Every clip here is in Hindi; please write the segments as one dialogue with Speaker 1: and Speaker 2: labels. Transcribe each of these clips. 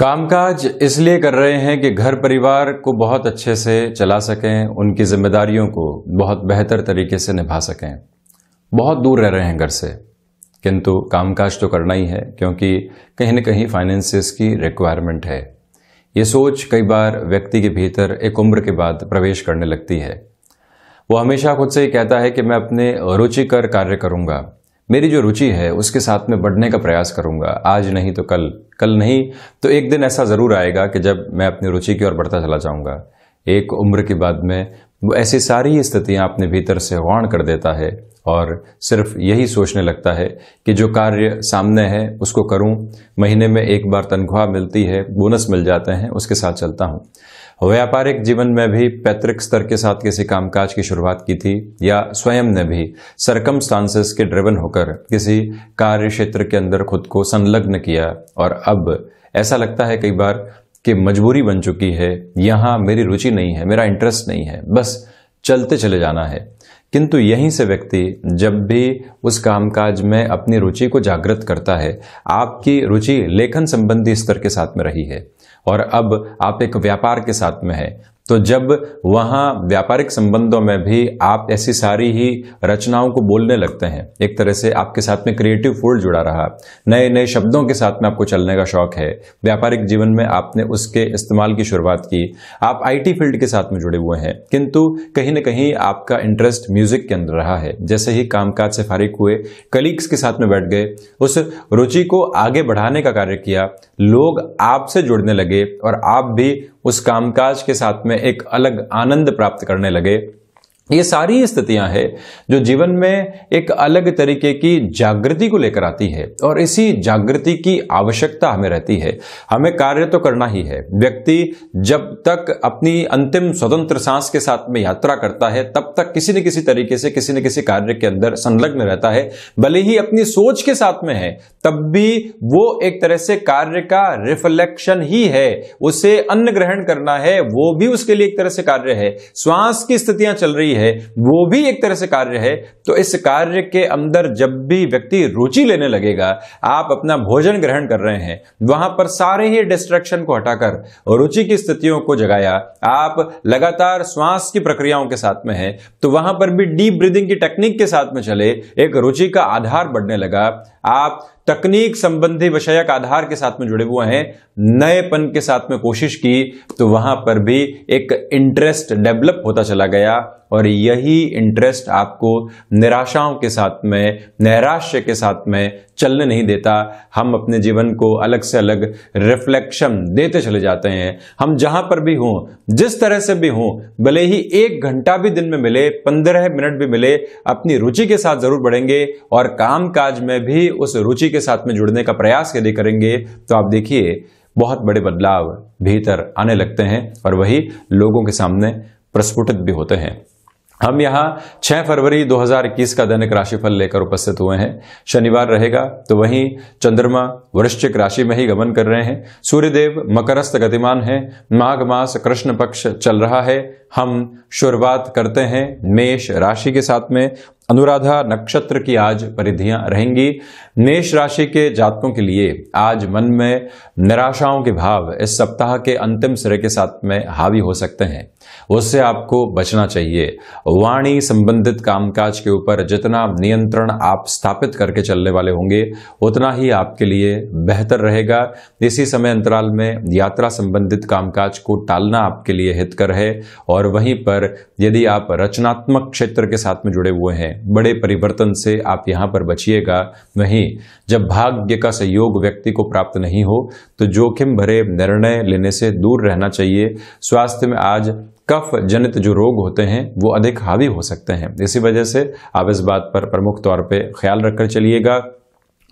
Speaker 1: कामकाज इसलिए कर रहे हैं कि घर परिवार को बहुत अच्छे से चला सकें उनकी जिम्मेदारियों को बहुत बेहतर तरीके से निभा सकें बहुत दूर रह रहे हैं घर से किंतु कामकाज तो करना ही है क्योंकि कहीं ना कहीं फाइनेंसिस की रिक्वायरमेंट है ये सोच कई बार व्यक्ति के भीतर एक उम्र के बाद प्रवेश करने लगती है वो हमेशा खुद से ही कहता है कि मैं अपने रुचिकर कार्य करूँगा मेरी जो रुचि है उसके साथ में बढ़ने का प्रयास करूंगा आज नहीं तो कल कल नहीं तो एक दिन ऐसा ज़रूर आएगा कि जब मैं अपनी रुचि की ओर बढ़ता चला जाऊंगा एक उम्र के बाद में वो ऐसी सारी स्थितियां अपने भीतर से वाण कर देता है और सिर्फ यही सोचने लगता है कि जो कार्य सामने है उसको करूं महीने में एक बार तनख्वाह मिलती है बोनस मिल जाते हैं उसके साथ चलता हूं व्यापारिक जीवन में भी पैतृक स्तर के साथ किसी कामकाज की शुरुआत की थी या स्वयं ने भी सरकम के ड्रिवन होकर किसी कार्य क्षेत्र के अंदर खुद को संलग्न किया और अब ऐसा लगता है कई बार कि मजबूरी बन चुकी है यहाँ मेरी रुचि नहीं है मेरा इंटरेस्ट नहीं है बस चलते चले जाना है किंतु यहीं से व्यक्ति जब भी उस कामकाज में अपनी रुचि को जागृत करता है आपकी रुचि लेखन संबंधी स्तर के साथ में रही है और अब आप एक व्यापार के साथ में है तो जब वहां व्यापारिक संबंधों में भी आप ऐसी सारी ही रचनाओं को बोलने लगते हैं एक तरह से आपके साथ में क्रिएटिव फूड जुड़ा रहा नए नए शब्दों के साथ में आपको चलने का शौक है व्यापारिक जीवन में आपने उसके इस्तेमाल की शुरुआत की आप आईटी फील्ड के साथ में जुड़े हुए हैं किंतु कहीं ना कहीं आपका इंटरेस्ट म्यूजिक के अंदर रहा है जैसे ही कामकाज से फारिग हुए कलीग्स के साथ में बैठ गए उस रुचि को आगे बढ़ाने का कार्य किया लोग आपसे जुड़ने लगे और आप भी उस कामकाज के साथ में एक अलग आनंद प्राप्त करने लगे ये सारी स्थितियां हैं जो जीवन में एक अलग तरीके की जागृति को लेकर आती है और इसी जागृति की आवश्यकता हमें रहती है हमें कार्य तो करना ही है व्यक्ति जब तक अपनी अंतिम स्वतंत्र सांस के साथ में यात्रा करता है तब तक किसी न किसी तरीके से किसी न किसी कार्य के अंदर संलग्न रहता है भले ही अपनी सोच के साथ में है तब भी वो एक तरह से कार्य का रिफ्लेक्शन ही है उसे अन्न ग्रहण करना है वो भी उसके लिए एक तरह से कार्य है श्वास की स्थितियां चल रही है है वो भी एक तरह से कार्य है तो इस कार्य के अंदर जब भी व्यक्ति रुचि लेने लगेगा आप अपना भोजन ग्रहण कर रहे हैं वहां पर सारे ही डिस्ट्रैक्शन को हटाकर रुचि की स्थितियों को जगाया आप लगातार श्वास की प्रक्रियाओं के साथ में है तो वहां पर भी डीप ब्रीदिंग की टेक्निक के साथ में चले एक रुचि का आधार बढ़ने लगा आप तकनीक संबंधी विषयक आधार के साथ में जुड़े हुए हैं नएपन के साथ में कोशिश की तो वहां पर भी एक इंटरेस्ट डेवलप होता चला गया और यही इंटरेस्ट आपको निराशाओं के साथ में नैराश्य के साथ में चलने नहीं देता हम अपने जीवन को अलग से अलग रिफ्लेक्शन देते चले जाते हैं हम जहां पर भी हों जिस तरह से भी हों भले ही एक घंटा भी दिन में मिले पंद्रह मिनट भी मिले अपनी रुचि के साथ जरूर बढ़ेंगे और काम काज में भी उस रुचि के साथ में जुड़ने का प्रयास यदि करेंगे तो आप देखिए बहुत बड़े बदलाव भीतर आने लगते हैं और वही लोगों के सामने प्रस्फुटित भी होते हैं हम यहाँ 6 फरवरी 2021 का दैनिक राशिफल लेकर उपस्थित हुए हैं शनिवार रहेगा तो वहीं चंद्रमा वृश्चिक राशि में ही गमन कर रहे हैं सूर्यदेव मकरस्थ गतिमान है माघ मास कृष्ण पक्ष चल रहा है हम शुरुआत करते हैं मेष राशि के साथ में अनुराधा नक्षत्र की आज परिधियां रहेंगी मेष राशि के जातकों के लिए आज मन में निराशाओं के भाव इस सप्ताह के अंतिम सिरे के साथ में हावी हो सकते हैं उससे आपको बचना चाहिए वाणी संबंधित कामकाज के ऊपर जितना नियंत्रण आप स्थापित करके चलने वाले होंगे उतना ही आपके लिए बेहतर रहेगा इसी समय अंतराल में यात्रा संबंधित कामकाज को टालना आपके लिए हितकर है और वहीं पर यदि आप रचनात्मक क्षेत्र के साथ में जुड़े हुए हैं बड़े परिवर्तन से आप यहां पर बचिएगा वहीं जब भाग्य का सहयोग व्यक्ति को प्राप्त नहीं हो तो जोखिम भरे निर्णय लेने से दूर रहना चाहिए स्वास्थ्य में आज कफ जनित जो रोग होते हैं वो अधिक हावी हो सकते हैं इसी वजह से आप इस बात पर प्रमुख तौर पे ख्याल रखकर चलिएगा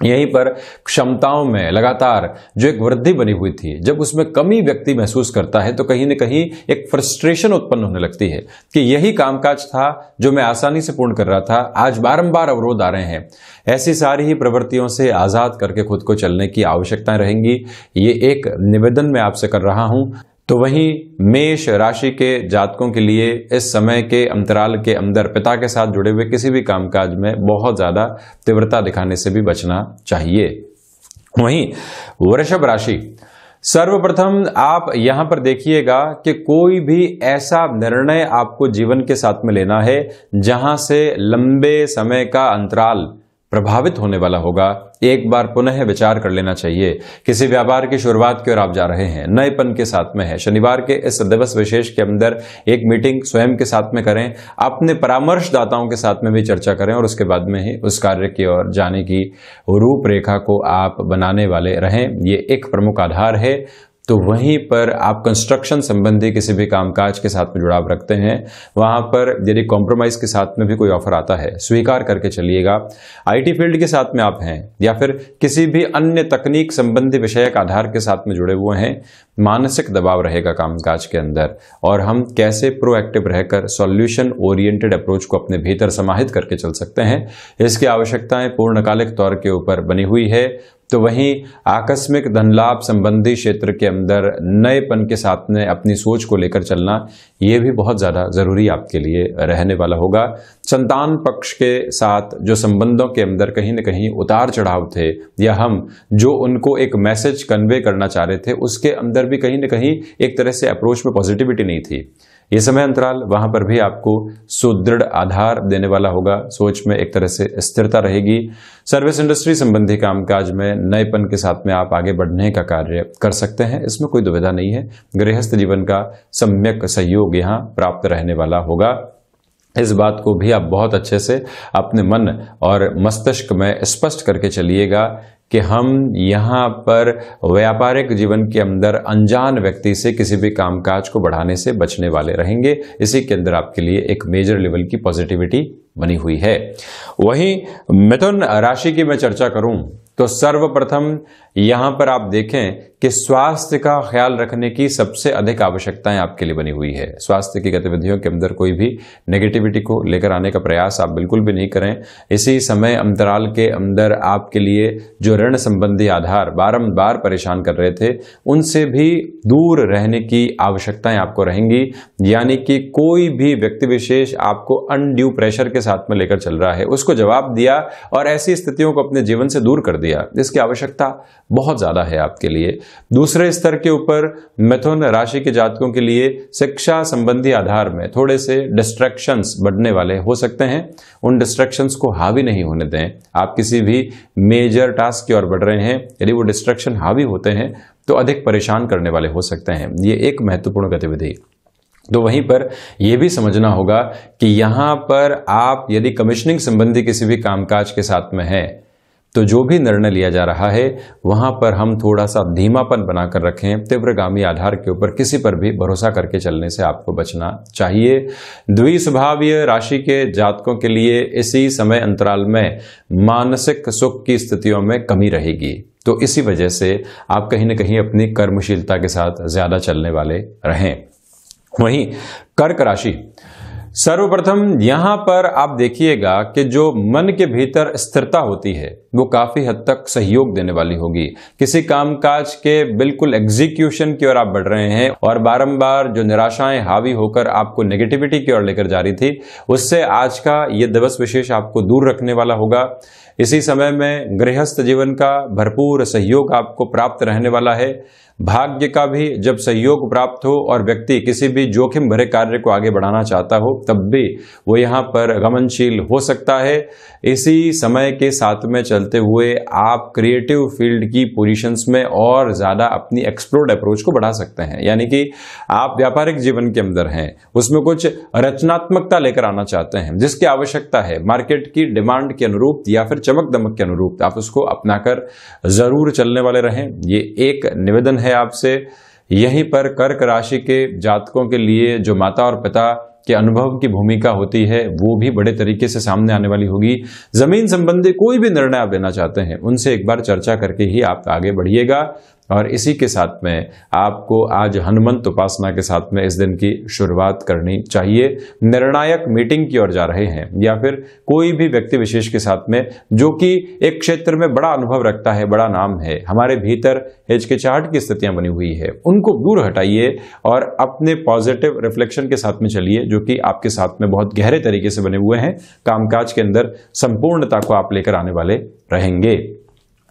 Speaker 1: यहीं पर क्षमताओं में लगातार जो एक वृद्धि बनी हुई थी जब उसमें कमी व्यक्ति महसूस करता है तो कहीं ना कहीं एक फ्रस्ट्रेशन उत्पन्न होने लगती है कि यही कामकाज था जो मैं आसानी से पूर्ण कर रहा था आज बारंबार अवरोध आ रहे हैं ऐसी सारी ही प्रवृत्तियों से आज़ाद करके खुद को चलने की आवश्यकताएं रहेंगी ये एक निवेदन मैं आपसे कर रहा हूं तो वहीं मेष राशि के जातकों के लिए इस समय के अंतराल के अंदर पिता के साथ जुड़े हुए किसी भी कामकाज में बहुत ज़्यादा तीव्रता दिखाने से भी बचना चाहिए वहीं वृषभ राशि सर्वप्रथम आप यहां पर देखिएगा कि कोई भी ऐसा निर्णय आपको जीवन के साथ में लेना है जहां से लंबे समय का अंतराल प्रभावित होने वाला होगा एक बार पुनः विचार कर लेना चाहिए किसी व्यापार की शुरुआत की ओर आप जा रहे हैं नएपन के साथ में है शनिवार के इस दिवस विशेष के अंदर एक मीटिंग स्वयं के साथ में करें अपने परामर्शदाताओं के साथ में भी चर्चा करें और उसके बाद में ही उस कार्य की ओर जाने की रूपरेखा को आप बनाने वाले रहें ये एक प्रमुख आधार है तो वहीं पर आप कंस्ट्रक्शन संबंधी किसी भी कामकाज के साथ में जुड़ाव रखते हैं वहां पर यदि कॉम्प्रोमाइज़ के साथ में भी कोई ऑफर आता है स्वीकार करके चलिएगा आईटी फील्ड के साथ में आप हैं या फिर किसी भी अन्य तकनीक संबंधी विषयक आधार के साथ में जुड़े हुए हैं मानसिक दबाव रहेगा कामकाज के अंदर और हम कैसे प्रोएक्टिव रहकर सॉल्यूशन ओरिएंटेड अप्रोच को अपने भीतर समाहित करके चल सकते हैं इसकी आवश्यकताएं पूर्णकालिक तौर के ऊपर बनी हुई है तो वहीं आकस्मिक धन लाभ संबंधी क्षेत्र के अंदर नएपन के साथ में अपनी सोच को लेकर चलना ये भी बहुत ज़्यादा ज़रूरी आपके लिए रहने वाला होगा संतान पक्ष के साथ जो संबंधों के अंदर कहीं ना कहीं उतार चढ़ाव थे या हम जो उनको एक मैसेज कन्वे करना चाह रहे थे उसके अंदर भी कहीं ना कहीं एक तरह से अप्रोच में पॉजिटिविटी नहीं थी ये समय अंतराल वहां पर भी आपको सुदृढ़ आधार देने वाला होगा सोच में एक तरह से स्थिरता रहेगी सर्विस इंडस्ट्री संबंधी कामकाज में नएपन के साथ में आप आगे बढ़ने का कार्य कर सकते हैं इसमें कोई दुविधा नहीं है गृहस्थ जीवन का सम्यक सहयोग यहाँ प्राप्त रहने वाला होगा इस बात को भी आप बहुत अच्छे से अपने मन और मस्तिष्क में स्पष्ट करके चलिएगा कि हम यहाँ पर व्यापारिक जीवन के अंदर अनजान व्यक्ति से किसी भी कामकाज को बढ़ाने से बचने वाले रहेंगे इसी के अंदर आपके लिए एक मेजर लेवल की पॉजिटिविटी बनी हुई है वहीं मिथुन राशि की मैं चर्चा करूं तो सर्वप्रथम यहां पर आप देखें कि स्वास्थ्य का ख्याल रखने की सबसे अधिक आवश्यकताएं आपके लिए बनी हुई है स्वास्थ्य की गतिविधियों के अंदर कोई भी नेगेटिविटी को लेकर आने का प्रयास आप बिल्कुल भी नहीं करें इसी समय अंतराल के अंदर आपके लिए जो ऋण संबंधी आधार बारंबार परेशान कर रहे थे उनसे भी दूर रहने की आवश्यकताएं आपको रहेंगी यानी कि कोई भी व्यक्ति विशेष आपको अनड्यू प्रेशर के साथ में लेकर चल रहा है उसको जवाब दिया और ऐसी स्थितियों को अपने जीवन से दूर कर दिया जिसकी आवश्यकता बहुत ज़्यादा है आपके लिए दूसरे स्तर के ऊपर मिथुन राशि के जातकों के लिए शिक्षा संबंधी आधार में थोड़े से डिस्ट्रैक्शंस बढ़ने वाले हो सकते हैं उन डिस्ट्रैक्शंस को हावी नहीं होने दें आप किसी भी मेजर टास्क की ओर बढ़ रहे हैं यदि वो डिस्ट्रैक्शन हावी होते हैं तो अधिक परेशान करने वाले हो सकते हैं ये एक महत्वपूर्ण गतिविधि तो वहीं पर यह भी समझना होगा कि यहां पर आप यदि कमिश्निंग संबंधी किसी भी कामकाज के साथ में हैं तो जो भी निर्णय लिया जा रहा है वहां पर हम थोड़ा सा धीमापन बनाकर रखें तीव्रगामी आधार के ऊपर किसी पर भी भरोसा करके चलने से आपको बचना चाहिए द्विस्वभावीय राशि के जातकों के लिए इसी समय अंतराल में मानसिक सुख की स्थितियों में कमी रहेगी तो इसी वजह से आप कहीं ना कहीं अपनी कर्मशीलता के साथ ज्यादा चलने वाले रहें वहीं कर्क राशि सर्वप्रथम यहां पर आप देखिएगा कि जो मन के भीतर स्थिरता होती है वो काफी हद तक सहयोग देने वाली होगी किसी कामकाज के बिल्कुल एग्जीक्यूशन की ओर आप बढ़ रहे हैं और बारंबार जो निराशाएं हावी होकर आपको नेगेटिविटी की ओर लेकर जा रही थी उससे आज का ये दिवस विशेष आपको दूर रखने वाला होगा इसी समय में गृहस्थ जीवन का भरपूर सहयोग आपको प्राप्त रहने वाला है भाग्य का भी जब सहयोग प्राप्त हो और व्यक्ति किसी भी जोखिम भरे कार्य को आगे बढ़ाना चाहता हो तब भी वो यहाँ पर गमनशील हो सकता है इसी समय के साथ में चलते हुए आप क्रिएटिव फील्ड की पोजीशंस में और ज़्यादा अपनी एक्सप्लोर्ड अप्रोच को बढ़ा सकते हैं यानी कि आप व्यापारिक जीवन के अंदर हैं उसमें कुछ रचनात्मकता लेकर आना चाहते हैं जिसकी आवश्यकता है मार्केट की डिमांड के अनुरूप या फिर चमक दमक के अनुरूप आप उसको अपनाकर ज़रूर चलने वाले रहें ये एक निवेदन है है आपसे यहीं पर कर्क राशि के जातकों के लिए जो माता और पिता के अनुभव की भूमिका होती है वो भी बड़े तरीके से सामने आने वाली होगी जमीन संबंधी कोई भी निर्णय आप लेना चाहते हैं उनसे एक बार चर्चा करके ही आप आगे बढ़िएगा और इसी के साथ में आपको आज हनुमंत उपासना के साथ में इस दिन की शुरुआत करनी चाहिए निर्णायक मीटिंग की ओर जा रहे हैं या फिर कोई भी व्यक्ति विशेष के साथ में जो कि एक क्षेत्र में बड़ा अनुभव रखता है बड़ा नाम है हमारे भीतर हिचकिचाहट की स्थितियां बनी हुई है उनको दूर हटाइए और अपने पॉजिटिव रिफ्लेक्शन के साथ में चलिए जो कि आपके साथ में बहुत गहरे तरीके से बने हुए हैं कामकाज के अंदर संपूर्णता को आप लेकर आने वाले रहेंगे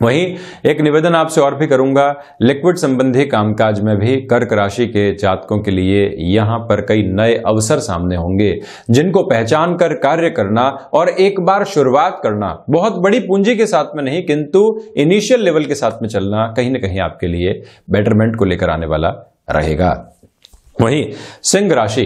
Speaker 1: वहीं एक निवेदन आपसे और भी करूंगा लिक्विड संबंधी कामकाज में भी कर्क राशि के जातकों के लिए यहां पर कई नए अवसर सामने होंगे जिनको पहचान कर कार्य करना और एक बार शुरुआत करना बहुत बड़ी पूंजी के साथ में नहीं किंतु इनिशियल लेवल के साथ में चलना कहीं ना कहीं आपके लिए बेटरमेंट को लेकर आने वाला रहेगा वहीं सिंह राशि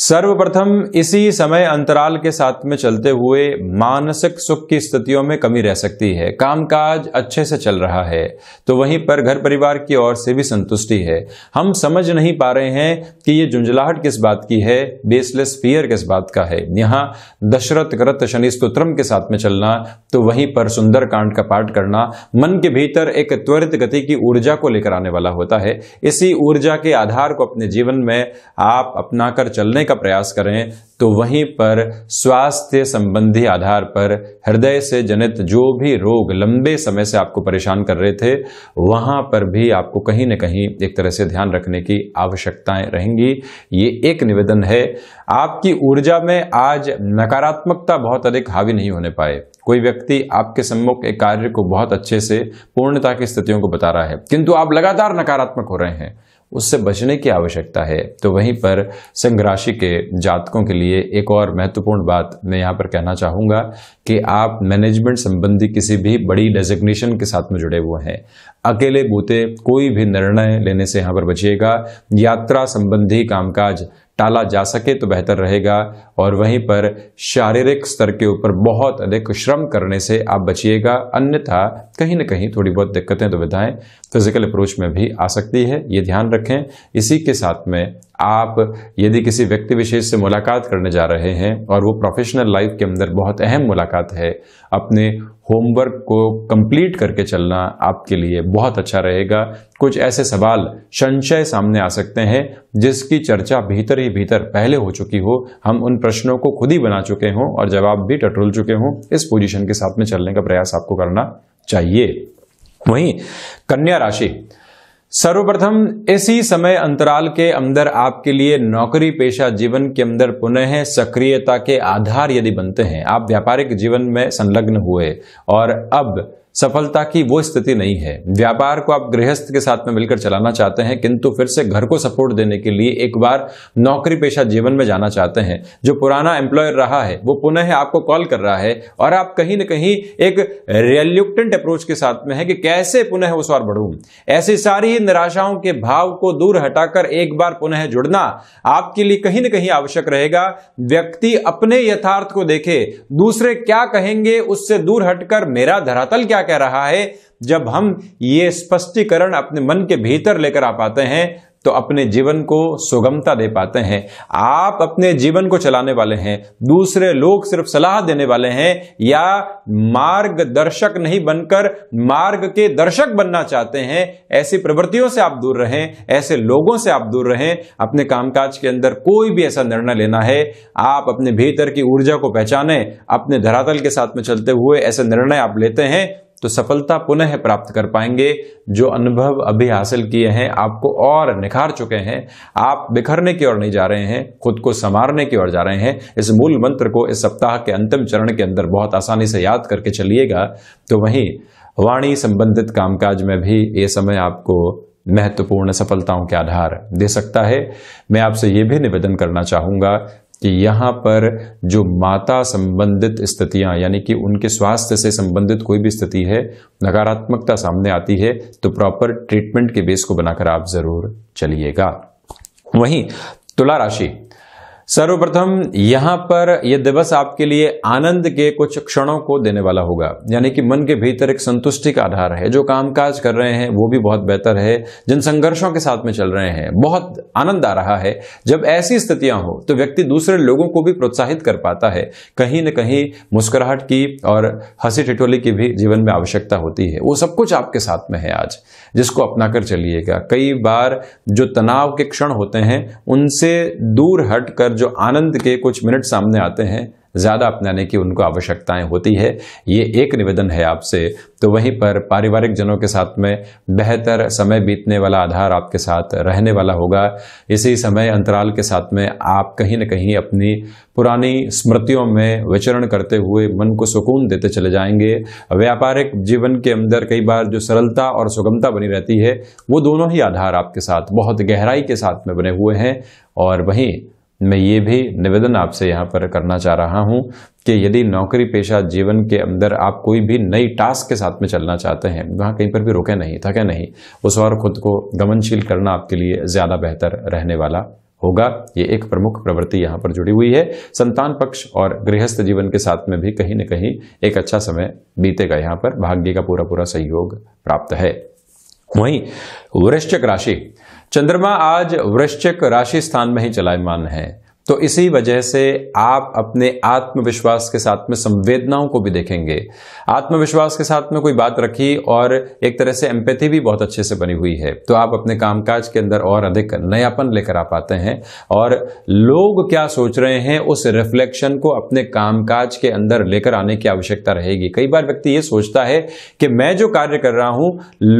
Speaker 1: सर्वप्रथम इसी समय अंतराल के साथ में चलते हुए मानसिक सुख की स्थितियों में कमी रह सकती है कामकाज अच्छे से चल रहा है तो वहीं पर घर परिवार की ओर से भी संतुष्टि है हम समझ नहीं पा रहे हैं कि ये झुंझलाहट किस बात की है बेसलेस फियर किस बात का है यहाँ दशरथ कृत शनि स्तोत्रम के साथ में चलना तो वहीं पर सुंदर कांड का पाठ करना मन के भीतर एक त्वरित गति की ऊर्जा को लेकर आने वाला होता है इसी ऊर्जा के आधार को अपने जीवन में आप अपना कर चलने करने का प्रयास करें तो वहीं पर स्वास्थ्य संबंधी आधार पर हृदय से जनित जो भी रोग लंबे समय से आपको परेशान कर रहे थे वहां पर भी आपको कहीं ना कहीं एक तरह से ध्यान रखने की आवश्यकताएं रहेंगी ये एक निवेदन है आपकी ऊर्जा में आज नकारात्मकता बहुत अधिक हावी नहीं होने पाए कोई व्यक्ति आपके सम्मुख एक कार्य को बहुत अच्छे से पूर्णता की स्थितियों को बता रहा है किंतु आप लगातार नकारात्मक हो रहे हैं उससे बचने की आवश्यकता है तो वहीं पर सिंह राशि के जातकों के लिए एक और महत्वपूर्ण बात मैं यहाँ पर कहना चाहूँगा कि आप मैनेजमेंट संबंधी किसी भी बड़ी डेजिग्नेशन के साथ में जुड़े हुए हैं अकेले बूते कोई भी निर्णय लेने से यहाँ पर बचिएगा यात्रा संबंधी कामकाज टाला जा सके तो बेहतर रहेगा और वहीं पर शारीरिक स्तर के ऊपर बहुत अधिक श्रम करने से आप बचिएगा अन्यथा कहीं ना कहीं थोड़ी बहुत दिक्कतें तो विधाएं फिजिकल अप्रोच में भी आ सकती है ये ध्यान रखें इसी के साथ में आप यदि किसी व्यक्ति विशेष से मुलाकात करने जा रहे हैं और वो प्रोफेशनल लाइफ के अंदर बहुत अहम मुलाकात है अपने होमवर्क को कंप्लीट करके चलना आपके लिए बहुत अच्छा रहेगा कुछ ऐसे सवाल संशय सामने आ सकते हैं जिसकी चर्चा भीतर ही भीतर पहले हो चुकी हो हम उन प्रश्नों को खुद ही बना चुके हों और जवाब भी टटोल चुके हों इस पोजिशन के साथ में चलने का प्रयास आपको करना चाहिए वहीं कन्या राशि सर्वप्रथम इसी समय अंतराल के अंदर आपके लिए नौकरी पेशा जीवन के अंदर पुनः सक्रियता के आधार यदि बनते हैं आप व्यापारिक जीवन में संलग्न हुए और अब सफलता की वो स्थिति नहीं है व्यापार को आप गृहस्थ के साथ में मिलकर चलाना चाहते हैं किंतु फिर से घर को सपोर्ट देने के लिए एक बार नौकरी पेशा जीवन में जाना चाहते हैं जो पुराना एम्प्लॉयर रहा है वो पुनः आपको कॉल कर रहा है और आप कहीं ना कहीं एक रेल्युक्टेंट अप्रोच के साथ में है कि कैसे पुनः उस और बढ़ू ऐसी सारी निराशाओं के भाव को दूर हटाकर एक बार पुनः जुड़ना आपके लिए कहीं ना कहीं आवश्यक रहेगा व्यक्ति अपने यथार्थ को देखे दूसरे क्या कहेंगे उससे दूर हटकर मेरा धरातल क्या क्या कह रहा है जब हम ये स्पष्टीकरण अपने मन के भीतर लेकर आ पाते हैं तो अपने जीवन को सुगमता दे पाते हैं आप अपने जीवन को चलाने वाले हैं दूसरे लोग सिर्फ सलाह देने वाले हैं या मार्गदर्शक नहीं बनकर मार्ग के दर्शक बनना चाहते हैं ऐसी प्रवृत्तियों से आप दूर रहें ऐसे लोगों से आप दूर रहें अपने कामकाज के अंदर कोई भी ऐसा निर्णय लेना है आप अपने भीतर की ऊर्जा को पहचाने अपने धरातल के साथ में चलते हुए ऐसे निर्णय आप लेते हैं तो सफलता पुनः प्राप्त कर पाएंगे जो अनुभव अभी हासिल किए हैं आपको और निखार चुके हैं आप बिखरने की ओर नहीं जा रहे हैं खुद को संवारने की ओर जा रहे हैं इस मूल मंत्र को इस सप्ताह के अंतिम चरण के अंदर बहुत आसानी से याद करके चलिएगा तो वहीं वाणी संबंधित कामकाज में भी ये समय आपको महत्वपूर्ण सफलताओं के आधार दे सकता है मैं आपसे ये भी निवेदन करना चाहूंगा कि यहां पर जो माता संबंधित स्थितियां यानी कि उनके स्वास्थ्य से संबंधित कोई भी स्थिति है नकारात्मकता सामने आती है तो प्रॉपर ट्रीटमेंट के बेस को बनाकर आप जरूर चलिएगा वहीं तुला राशि सर्वप्रथम यहां पर यह दिवस आपके लिए आनंद के कुछ क्षणों को देने वाला होगा यानी कि मन के भीतर एक संतुष्टि का आधार है जो कामकाज कर रहे हैं वो भी बहुत बेहतर है जिन संघर्षों के साथ में चल रहे हैं बहुत आनंद आ रहा है जब ऐसी स्थितियां हो तो व्यक्ति दूसरे लोगों को भी प्रोत्साहित कर पाता है कहीं ना कहीं मुस्कुराहट की और हंसी ठिठोली की भी जीवन में आवश्यकता होती है वो सब कुछ आपके साथ में है आज जिसको अपना कर चलिएगा कई बार जो तनाव के क्षण होते हैं उनसे दूर हट कर जो आनंद के कुछ मिनट सामने आते हैं ज़्यादा अपनाने की उनको आवश्यकताएं होती है ये एक निवेदन है आपसे तो वहीं पर पारिवारिक जनों के साथ में बेहतर समय बीतने वाला आधार आपके साथ रहने वाला होगा इसी समय अंतराल के साथ में आप कहीं ना कहीं अपनी पुरानी स्मृतियों में विचरण करते हुए मन को सुकून देते चले जाएंगे व्यापारिक जीवन के अंदर कई बार जो सरलता और सुगमता बनी रहती है वो दोनों ही आधार आपके साथ बहुत गहराई के साथ में बने हुए हैं और वहीं मैं ये भी निवेदन आपसे यहाँ पर करना चाह रहा हूँ कि यदि नौकरी पेशा जीवन के अंदर आप कोई भी नई टास्क के साथ में चलना चाहते हैं वहाँ कहीं पर भी रुके नहीं थके नहीं उस और खुद को गमनशील करना आपके लिए ज़्यादा बेहतर रहने वाला होगा ये एक प्रमुख प्रवृत्ति यहाँ पर जुड़ी हुई है संतान पक्ष और गृहस्थ जीवन के साथ में भी कहीं ना कहीं एक अच्छा समय बीतेगा यहाँ पर भाग्य का पूरा पूरा सहयोग प्राप्त है वहीं वृश्चिक राशि चंद्रमा आज वृश्चिक राशि स्थान में ही चलायमान है तो इसी वजह से आप अपने आत्मविश्वास के साथ में संवेदनाओं को भी देखेंगे आत्मविश्वास के साथ में कोई बात रखी और एक तरह से एम्पैथी भी बहुत अच्छे से बनी हुई है तो आप अपने कामकाज के अंदर और अधिक नयापन लेकर आ पाते हैं और लोग क्या सोच रहे हैं उस रिफ्लेक्शन को अपने कामकाज के अंदर लेकर आने की आवश्यकता रहेगी कई बार व्यक्ति ये सोचता है कि मैं जो कार्य कर रहा हूं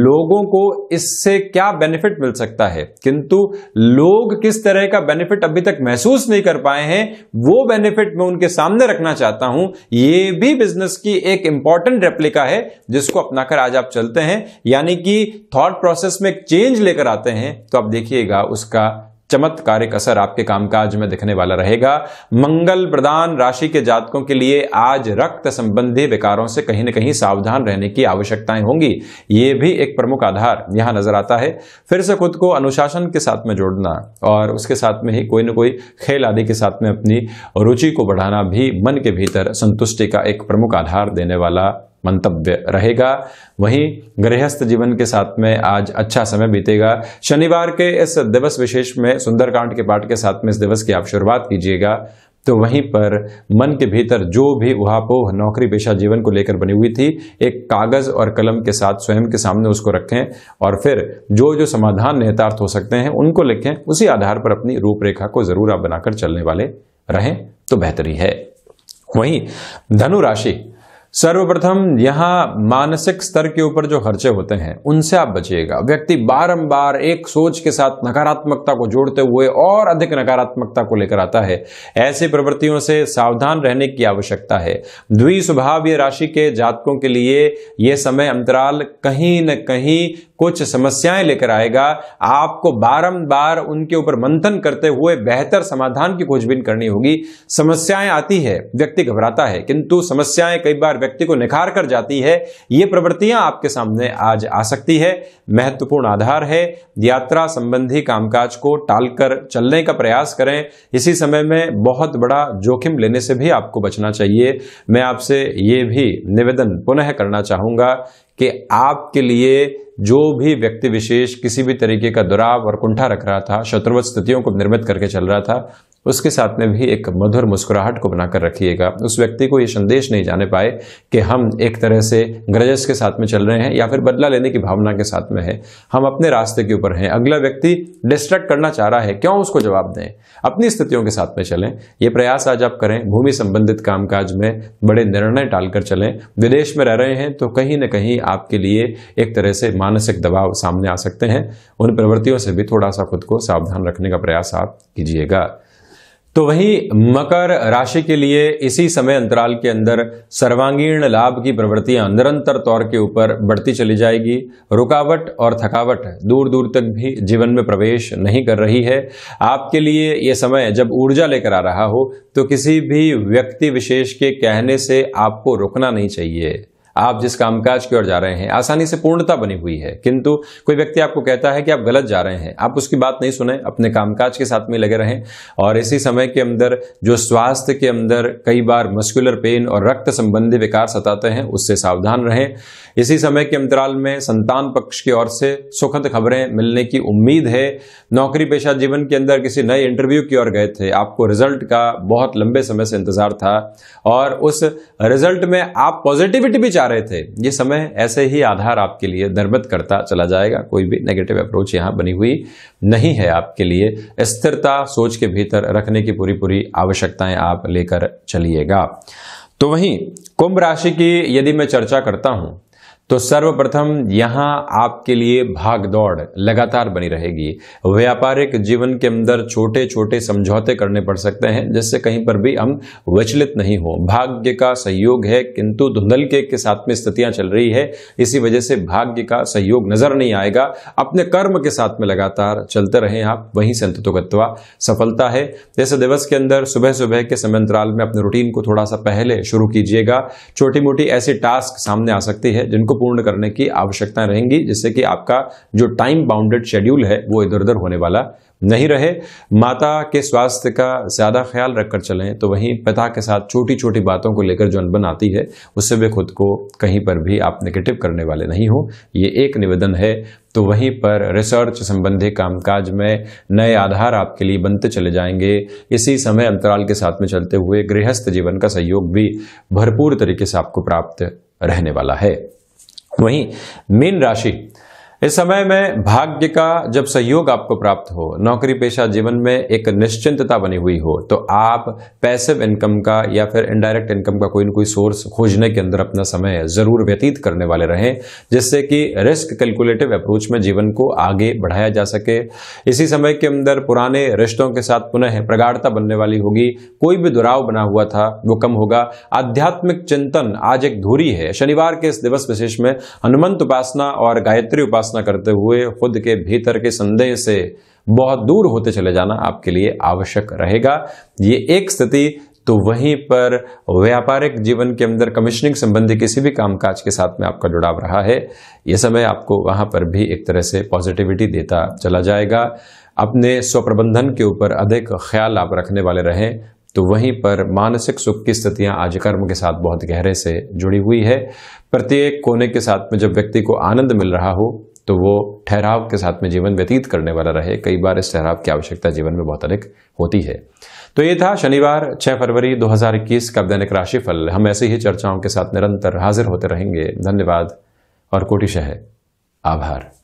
Speaker 1: लोगों को इससे क्या बेनिफिट मिल सकता है किंतु लोग किस तरह का बेनिफिट अभी तक महसूस नहीं कर पाए हैं वो बेनिफिट मैं उनके सामने रखना चाहता हूं ये भी बिजनेस की एक इंपॉर्टेंट रेप्लिका है जिसको अपनाकर आज आप चलते हैं यानी कि थॉट प्रोसेस में एक चेंज लेकर आते हैं तो आप देखिएगा उसका चमत्कारिक असर आपके कामकाज में दिखने वाला रहेगा मंगल प्रदान राशि के जातकों के लिए आज रक्त संबंधी विकारों से कहीं ना कहीं सावधान रहने की आवश्यकताएं होंगी ये भी एक प्रमुख आधार यहां नजर आता है फिर से खुद को अनुशासन के साथ में जोड़ना और उसके साथ में ही कोई ना कोई खेल आदि के साथ में अपनी रुचि को बढ़ाना भी मन के भीतर संतुष्टि का एक प्रमुख आधार देने वाला मंतव्य रहेगा वहीं गृहस्थ जीवन के साथ में आज अच्छा समय बीतेगा शनिवार के इस दिवस विशेष में सुंदरकांड के पाठ के साथ में इस दिवस की आप शुरुआत कीजिएगा तो वहीं पर मन के भीतर जो भी उहापोह नौकरी पेशा जीवन को लेकर बनी हुई थी एक कागज और कलम के साथ स्वयं के सामने उसको रखें और फिर जो जो समाधान निहितार्थ हो सकते हैं उनको लिखें उसी आधार पर अपनी रूपरेखा को जरूर आप बनाकर चलने वाले रहें तो बेहतरी है वहीं धनु राशि सर्वप्रथम यहां मानसिक स्तर के ऊपर जो खर्चे होते हैं उनसे आप बचिएगा व्यक्ति बारंबार एक सोच के साथ नकारात्मकता को जोड़ते हुए और अधिक नकारात्मकता को लेकर आता है ऐसी प्रवृत्तियों से सावधान रहने की आवश्यकता है द्विस्वभाव राशि के जातकों के लिए यह समय अंतराल कहीं न कहीं कुछ समस्याएं लेकर आएगा आपको बारंबार उनके ऊपर मंथन करते हुए बेहतर समाधान की खोजबीन करनी होगी समस्याएं आती है व्यक्ति घबराता है किंतु समस्याएं कई बार व्यक्ति को निखार कर जाती है ये प्रवृत्तियां आपके सामने आज आ सकती है महत्वपूर्ण आधार है यात्रा संबंधी कामकाज को टालकर चलने का प्रयास करें इसी समय में बहुत बड़ा जोखिम लेने से भी आपको बचना चाहिए मैं आपसे ये भी निवेदन पुनः करना चाहूंगा कि आपके लिए जो भी व्यक्ति विशेष किसी भी तरीके का दुराव और कुंठा रख रहा था शत्रुवत स्थितियों को निर्मित करके चल रहा था उसके साथ में भी एक मधुर मुस्कुराहट को बनाकर रखिएगा उस व्यक्ति को ये संदेश नहीं जाने पाए कि हम एक तरह से ग्रजस के साथ में चल रहे हैं या फिर बदला लेने की भावना के साथ में है हम अपने रास्ते के ऊपर हैं अगला व्यक्ति डिस्ट्रैक्ट करना चाह रहा है क्यों उसको जवाब दें अपनी स्थितियों के साथ में चलें ये प्रयास आज आप करें भूमि संबंधित कामकाज में बड़े निर्णय टालकर चलें विदेश में रह रहे हैं तो कहीं ना कहीं आपके लिए एक तरह से मानसिक दबाव सामने आ सकते हैं उन प्रवृत्तियों से भी थोड़ा सा खुद को सावधान रखने का प्रयास आप कीजिएगा तो वहीं मकर राशि के लिए इसी समय अंतराल के अंदर सर्वांगीण लाभ की प्रवृत्तियां निरंतर तौर के ऊपर बढ़ती चली जाएगी रुकावट और थकावट दूर दूर तक भी जीवन में प्रवेश नहीं कर रही है आपके लिए ये समय जब ऊर्जा लेकर आ रहा हो तो किसी भी व्यक्ति विशेष के कहने से आपको रुकना नहीं चाहिए आप जिस कामकाज की ओर जा रहे हैं आसानी से पूर्णता बनी हुई है किंतु कोई व्यक्ति आपको कहता है कि आप गलत जा रहे हैं आप उसकी बात नहीं सुने अपने कामकाज के साथ में लगे रहें और इसी समय के अंदर जो स्वास्थ्य के अंदर कई बार मस्कुलर पेन और रक्त संबंधी विकार सताते हैं उससे सावधान रहें इसी समय के अंतराल में संतान पक्ष की ओर से सुखद खबरें मिलने की उम्मीद है नौकरी पेशा जीवन के अंदर किसी नए इंटरव्यू की ओर गए थे आपको रिजल्ट का बहुत लंबे समय से इंतजार था और उस रिजल्ट में आप पॉजिटिविटी भी आ रहे थे ये समय ऐसे ही आधार आपके लिए दरबत करता चला जाएगा कोई भी नेगेटिव अप्रोच यहाँ बनी हुई नहीं है आपके लिए स्थिरता सोच के भीतर रखने की पूरी पूरी आवश्यकताएं आप लेकर चलिएगा तो वहीं कुंभ राशि की यदि मैं चर्चा करता हूं तो सर्वप्रथम यहां आपके लिए भाग दौड़ लगातार बनी रहेगी व्यापारिक जीवन के अंदर छोटे छोटे समझौते करने पड़ सकते हैं जिससे कहीं पर भी हम विचलित नहीं हो भाग्य का सहयोग है किंतु धुंधल के, साथ में स्थितियां चल रही है इसी वजह से भाग्य का सहयोग नजर नहीं आएगा अपने कर्म के साथ में लगातार चलते रहे आप वहीं संतुगत्वा सफलता है जैसे दिवस के अंदर सुबह सुबह के समय अंतराल में अपने रूटीन को थोड़ा सा पहले शुरू कीजिएगा छोटी मोटी ऐसी टास्क सामने आ सकती है जिनको को पूर्ण करने की आवश्यकता रहेंगी जिससे कि आपका जो टाइम बाउंडेड शेड्यूल है वो इधर उधर होने वाला नहीं रहे माता के स्वास्थ्य का ज़्यादा ख्याल रखकर चलें तो वहीं पिता के साथ छोटी छोटी बातों को लेकर जो अनबन आती है उससे वे खुद को कहीं पर भी आप निगेटिव करने वाले नहीं हो ये एक निवेदन है तो वहीं पर रिसर्च संबंधी कामकाज में नए आधार आपके लिए बनते चले जाएंगे इसी समय अंतराल के साथ में चलते हुए गृहस्थ जीवन का सहयोग भी भरपूर तरीके से आपको प्राप्त रहने वाला है वहीं मीन राशि इस समय में भाग्य का जब सहयोग आपको प्राप्त हो नौकरी पेशा जीवन में एक निश्चिंतता बनी हुई हो तो आप पैसिव इनकम का या फिर इनडायरेक्ट इनकम का कोई ना कोई सोर्स खोजने के अंदर अपना समय जरूर व्यतीत करने वाले रहें जिससे कि रिस्क कैलकुलेटिव अप्रोच में जीवन को आगे बढ़ाया जा सके इसी समय के अंदर पुराने रिश्तों के साथ पुनः प्रगाढ़ता बनने वाली होगी कोई भी दुराव बना हुआ था वो कम होगा आध्यात्मिक चिंतन आज एक धूरी है शनिवार के इस दिवस विशेष में हनुमंत उपासना और गायत्री उपासना उपासना करते हुए खुद के भीतर के संदेह से बहुत दूर होते चले जाना आपके लिए आवश्यक रहेगा ये एक स्थिति तो वहीं पर व्यापारिक जीवन के अंदर कमीशनिंग संबंधी किसी भी कामकाज के साथ में आपका जुड़ाव रहा है यह समय आपको वहां पर भी एक तरह से पॉजिटिविटी देता चला जाएगा अपने स्वप्रबंधन के ऊपर अधिक ख्याल आप रखने वाले रहें तो वहीं पर मानसिक सुख की स्थितियां आज कर्म के साथ बहुत गहरे से जुड़ी हुई है प्रत्येक कोने के साथ में जब व्यक्ति को आनंद मिल रहा हो तो वो ठहराव के साथ में जीवन व्यतीत करने वाला रहे कई बार इस ठहराव की आवश्यकता जीवन में बहुत अधिक होती है तो ये था शनिवार 6 फरवरी 2021 का दैनिक राशिफल हम ऐसे ही चर्चाओं के साथ निरंतर हाजिर होते रहेंगे धन्यवाद और कोटिशह आभार